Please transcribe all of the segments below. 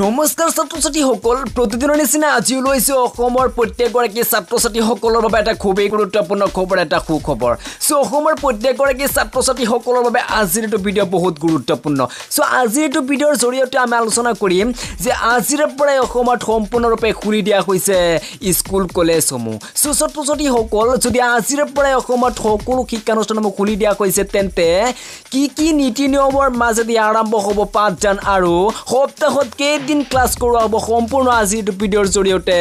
নমস্কাৰ ছাত্ৰ ছাত্ৰীসকল প্ৰতিদিনৰ নিচিনা আজিও লৈছোঁ অসমৰ প্ৰত্যেকগৰাকী ছাত্ৰ ছাত্ৰীসকলৰ বাবে এটা খুবেই গুৰুত্বপূৰ্ণ খবৰ এটা সুখবৰ চ' অসমৰ প্ৰত্যেকগৰাকী ছাত্ৰ ছাত্ৰীসকলৰ বাবে আজিৰ এইটো ভিডিঅ' বহুত গুৰুত্বপূৰ্ণ চ' আজিৰ এইটো ভিডিঅ'ৰ জৰিয়তে আমি আলোচনা কৰিম যে আজিৰে পৰাই অসমত সম্পূৰ্ণৰূপে খুলি দিয়া হৈছে স্কুল কলেজসমূহ চ' ছাত্ৰ ছাত্ৰীসকল যদি আজিৰে পৰাই অসমত সকলো শিক্ষানুষ্ঠানসমূহ খুলি দিয়া হৈছে তেন্তে কি কি নীতি নিয়মৰ মাজেদি আৰম্ভ হ'ব পাঠদান আৰু সপ্তাহত কেই দিন ক্লাছ কৰোৱা হ'ব সম্পূৰ্ণ আজিৰ ভিডিঅ'ৰ জৰিয়তে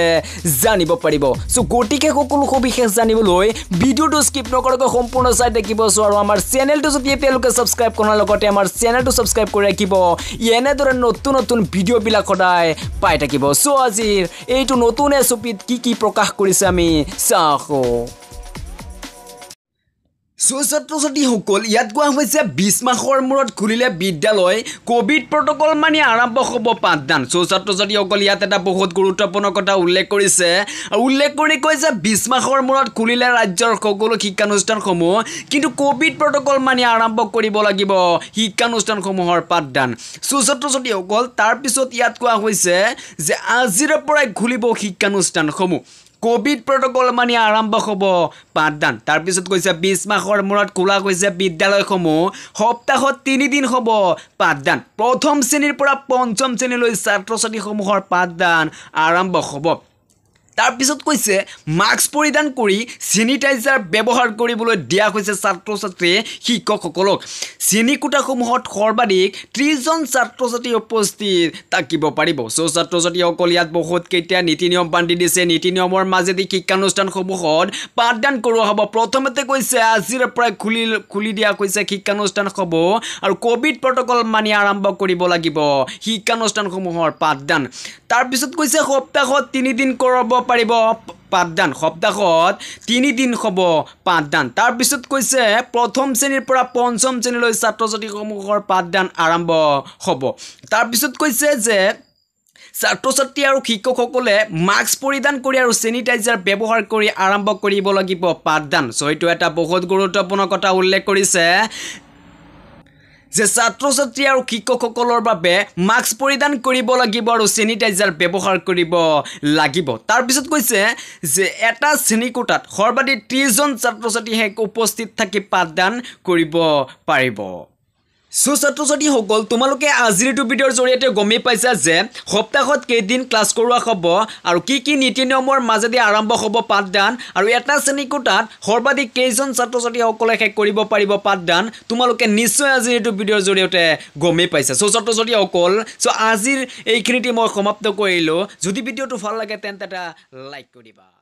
জানিব পাৰিব চ' গতিকে সকলো সবিশেষ জানিবলৈ ভিডিঅ'টো স্কিপ নকৰাকৈ সম্পূৰ্ণ চাই থাকিব চ' আৰু আমাৰ চেনেলটো যদি এতিয়ালৈকে ছাবস্ক্ৰাইব কৰাৰ লগতে আমাৰ চেনেলটো ছাবস্ক্ৰাইব কৰি ৰাখিব এনেদৰে নতুন নতুন ভিডিঅ'বিলাক সদায় পাই থাকিব চ' আজিৰ এইটো নতুন এছ অ পিত কি কি প্ৰকাশ কৰিছে আমি চাওঁ ছাত্ৰ ছাত্ৰীসকল ইয়াত কোৱা হৈছে বিছ মাহৰ মূৰত খুলিলে বিদ্যালয় কভিড প্ৰট'কল মানি আৰম্ভ হ'ব পাঠদান চৌ ছাত্ৰ ছাত্ৰীসকল ইয়াত এটা বহুত গুৰুত্বপূৰ্ণ কথা উল্লেখ কৰিছে আৰু উল্লেখ কৰি কয় যে বিছ মাহৰ মূৰত খুলিলে ৰাজ্যৰ সকলো শিক্ষানুষ্ঠানসমূহ কিন্তু কভিড প্ৰট'কল মানি আৰম্ভ কৰিব লাগিব শিক্ষানুষ্ঠানসমূহৰ পাঠদান ছৌ ছাত্ৰ ছাত্ৰীসকল তাৰপিছত ইয়াত কোৱা হৈছে যে আজিৰে পৰাই খুলিব শিক্ষানুষ্ঠানসমূহ কোভিড প্ৰট'কল মানি আৰম্ভ হ'ব পাঠদান তাৰপিছত কৈছে বিছ মাহৰ মূৰত খোলা গৈছে বিদ্যালয়সমূহ সপ্তাহত তিনিদিন হ'ব পাঠদান প্ৰথম শ্ৰেণীৰ পৰা পঞ্চম শ্ৰেণীলৈ ছাত্ৰ ছাত্ৰীসমূহৰ পাঠদান আৰম্ভ হ'ব তাৰপিছত কৈছে মাস্ক পৰিধান কৰি চেনিটাইজাৰ ব্যৱহাৰ কৰিবলৈ দিয়া হৈছে ছাত্ৰ ছাত্ৰীয়ে শিক্ষকসকলক শ্ৰেণীকোঠাসমূহত সৰ্বাধিক ত্ৰিছজন ছাত্ৰ ছাত্ৰী উপস্থিত থাকিব পাৰিব চ' ছাত্ৰ ছাত্ৰীসকল ইয়াত বহুতকেইটা নীতি নিয়ম বান্ধি দিছে নীতি নিয়মৰ মাজেদি শিক্ষানুষ্ঠানসমূহত পাঠদান কৰোৱা হ'ব প্ৰথমতে কৈছে আজিৰে পৰাই খুলি খুলি দিয়া হৈছে শিক্ষানুষ্ঠানসমূহ আৰু ক'ভিড প্ৰট'কল মানি আৰম্ভ কৰিব লাগিব শিক্ষানুষ্ঠানসমূহৰ পাঠদান তাৰপিছত কৈছে সপ্তাহত তিনিদিন কৰাব পাৰিব পাঠদান সপ্তাহত তিনিদিন হ'ব পাঠদান তাৰপিছত কৈছে প্ৰথম শ্ৰেণীৰ পৰা পঞ্চম শ্ৰেণীলৈ ছাত্ৰ ছাত্ৰীসমূহৰ পাঠদান আৰম্ভ হ'ব তাৰপিছত কৈছে যে ছাত্ৰ ছাত্ৰী আৰু শিক্ষকসকলে মাস্ক পৰিধান কৰি আৰু চেনিটাইজাৰ ব্যৱহাৰ কৰি আৰম্ভ কৰিব লাগিব পাঠদান চ' এইটো এটা বহুত গুৰুত্বপূৰ্ণ কথা উল্লেখ কৰিছে যে ছাত্ৰ ছাত্ৰী আৰু শিক্ষকসকলৰ বাবে মাস্ক পৰিধান কৰিব লাগিব আৰু চেনিটাইজাৰ ব্যৱহাৰ কৰিব লাগিব তাৰপিছত কৈছে যে এটা শ্ৰেণীকোঠাত সৰ্বাধিক ত্ৰিছজন ছাত্ৰ ছাত্ৰীহে উপস্থিত থাকি পাঠদান কৰিব পাৰিব ছাত্ৰ ছাত্ৰীসকল তোমালোকে আজিৰ এইটো ভিডিঅ'ৰ জৰিয়তে গমেই পাইছা যে সপ্তাহত কেইদিন ক্লাছ কৰোৱা হ'ব আৰু কি কি নীতি নিয়মৰ মাজেদি আৰম্ভ হ'ব পাঠদান আৰু এটা শ্ৰেণীকোঠাত সৰ্বাধিক কেইজন ছাত্ৰ ছাত্ৰীসকলে শেষ কৰিব পাৰিব পাঠদান তোমালোকে নিশ্চয় আজিৰ এইটো ভিডিঅ'ৰ জৰিয়তে গমেই পাইছা ছ' ছাত্ৰ ছাত্ৰীসকল চ' আজিৰ এইখিনিতে মই সমাপ্ত কৰিলোঁ যদি ভিডিঅ'টো ভাল লাগে তেন্তে এটা লাইক কৰিবা